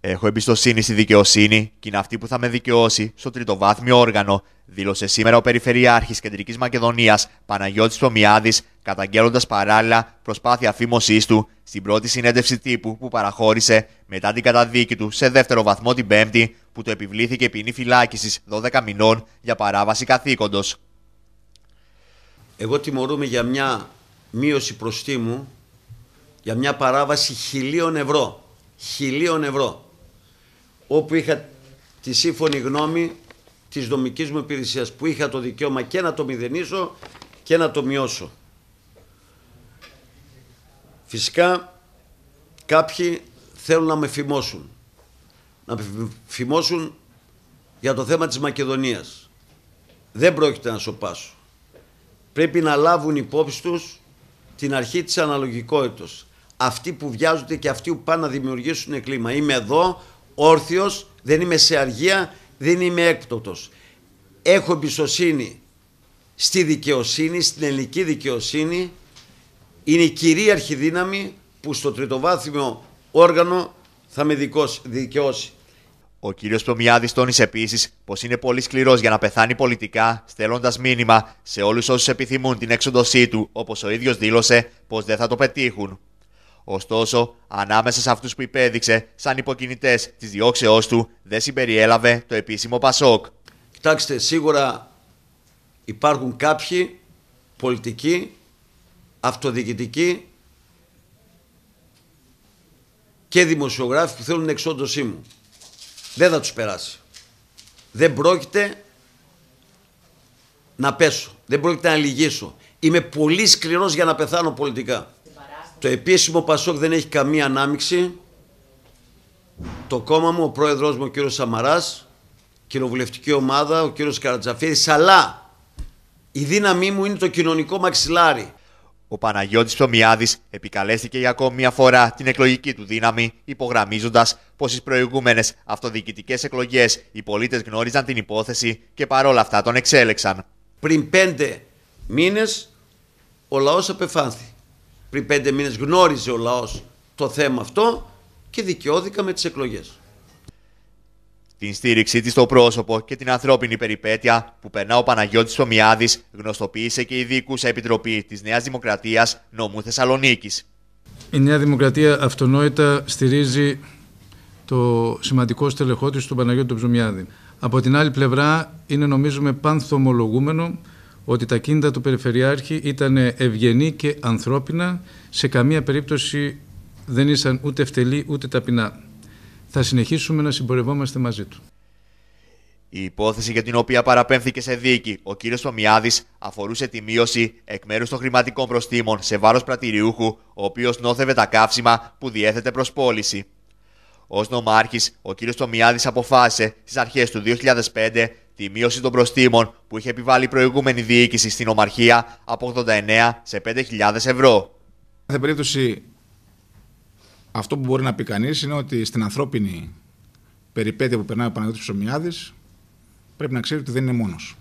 Έχω εμπιστοσύνη στη δικαιοσύνη και είναι αυτή που θα με δικαιώσει στο τριτοβάθμιο όργανο, δήλωσε σήμερα ο Περιφερειάρχης Κεντρικής Μακεδονίας Παναγιώτης Τομιάδη, καταγγέλλοντας παράλληλα προσπάθεια φήμωσή του στην πρώτη συνέντευξη τύπου που παραχώρησε μετά την καταδίκη του σε δεύτερο βαθμό την Πέμπτη, που του επιβλήθηκε ποινή φυλάκισης 12 μηνών για παράβαση καθήκοντος. Εγώ τιμωρούμε για μια μείωση προστίμου για μια παράβαση χιλίων ευρώ. Χιλίων ευρώ όπου είχα τη σύμφωνη γνώμη της δομικής μου υπηρεσίας που είχα το δικαίωμα και να το μηδενίσω και να το μειώσω. Φυσικά κάποιοι θέλουν να με φημώσουν. Να με φημώσουν για το θέμα της Μακεδονίας. Δεν πρόκειται να σοπάσω. Πρέπει να λάβουν υπόψη τους την αρχή της αναλογικότητας. Αυτοί που βιάζονται και αυτοί που πάνε να δημιουργήσουν κλίμα. Είμαι εδώ όρθιος, δεν είμαι σε αργία, δεν είμαι έκπτωτος. Έχω εμπιστοσύνη στη δικαιοσύνη, στην ελληνική δικαιοσύνη. Είναι η κυρίαρχη δύναμη που στο τριτοβάθμιο όργανο θα με δικαιώσει. Ο κύριος Πομιάδης τόνισε επίσης πως είναι πολύ σκληρός για να πεθάνει πολιτικά, στέλνοντας μήνυμα σε όλους όσους επιθυμούν την έξοδοσή του, όπως ο ίδιος δήλωσε πως δεν θα το πετύχουν. Ωστόσο, ανάμεσα σε αυτούς που υπέδειξε σαν υποκινητές της διώξεώς του, δεν συμπεριέλαβε το επίσημο Πασόκ. Κοιτάξτε, σίγουρα υπάρχουν κάποιοι πολιτικοί, αυτοδιοικητικοί και δημοσιογράφοι που θέλουν εξόντωσή μου. Δεν θα τους περάσει. Δεν πρόκειται να πέσω. Δεν πρόκειται να λυγίσω. Είμαι πολύ σκληρός για να πεθάνω πολιτικά. Το επίσημο Πασόκ δεν έχει καμία ανάμειξη. Το κόμμα μου, ο πρόεδρος μου, ο κύριος Σαμαράς, κοινοβουλευτική ομάδα, ο κύριος Καρατζαφίδης, αλλά η δύναμή μου είναι το κοινωνικό μαξιλάρι. Ο Παναγιώτης Ψωμιάδης επικαλέστηκε για ακόμη μια φορά την εκλογική του δύναμη, υπογραμμίζοντας πως στις προηγούμενες αυτοδιοικητικές εκλογές οι πολίτες γνώριζαν την υπόθεση και παρόλα αυτά τον εξέλεξαν. Πριν πέντε μήνες, ο λαός απεφάνθη πριν πέντε μήνες γνώριζε ο λαός το θέμα αυτό και δικαιώθηκα με τις εκλογές. Την στήριξή της στο πρόσωπο και την ανθρώπινη περιπέτεια που περνά ο Παναγιώτης Σομιάδης γνωστοποίησε και η Δίκουσα Επιτροπή της Νέας Δημοκρατίας Νομού Θεσσαλονίκης. Η Νέα Δημοκρατία αυτονόητα στηρίζει το σημαντικό στελεχό της του Παναγιώτη Ψωμιάδη. Από την άλλη πλευρά είναι νομίζουμε πανθομολογούμενο ότι τα κίνητα του Περιφερειάρχη ήταν ευγενή και ανθρώπινα, σε καμία περίπτωση δεν ήσαν ούτε ευτελή ούτε ταπεινά. Θα συνεχίσουμε να συμπορευόμαστε μαζί του. Η υπόθεση για την οποία παραπέμφθηκε σε δίκη ο κ. Στομιάδη αφορούσε τη μείωση εκ μέρους των χρηματικών προστήμων σε βάρος πρατηριούχου, ο οποίος νόθευε τα καύσιμα που διέθετε προς πώληση. Ως νομάρχης, ο κ. Στομιάδη αποφάσισε στις αρχές του 2005 τη μείωση των προστίμων που είχε επιβάλει η προηγούμενη διοίκηση στην Ομαρχία από 89 σε 5.000 ευρώ. Κάθε περίπτωση αυτό που μπορεί να πει κανείς είναι ότι στην ανθρώπινη περιπέτεια που περνάει ο Παναγιώτης Ψωμιάδης πρέπει να ξέρει ότι δεν είναι μόνος.